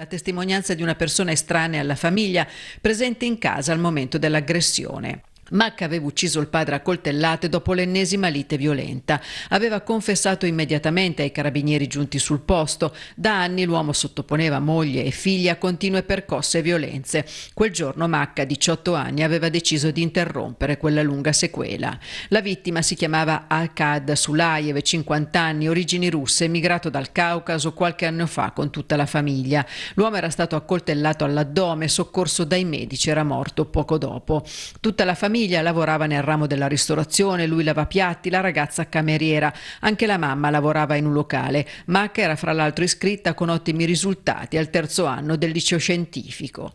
La testimonianza di una persona estranea alla famiglia presente in casa al momento dell'aggressione. Mac aveva ucciso il padre a coltellate dopo l'ennesima lite violenta. Aveva confessato immediatamente ai carabinieri giunti sul posto. Da anni l'uomo sottoponeva moglie e figlia a continue percosse e violenze. Quel giorno Mac, a 18 anni, aveva deciso di interrompere quella lunga sequela. La vittima si chiamava al Akkad Sulayev, 50 anni, origini russe, emigrato dal Caucaso qualche anno fa con tutta la famiglia. L'uomo era stato accoltellato all'addome, soccorso dai medici, era morto poco dopo. Tutta la famiglia famiglia lavorava nel ramo della ristorazione, lui piatti, la ragazza cameriera. Anche la mamma lavorava in un locale. Mac era fra l'altro iscritta con ottimi risultati al terzo anno del liceo scientifico.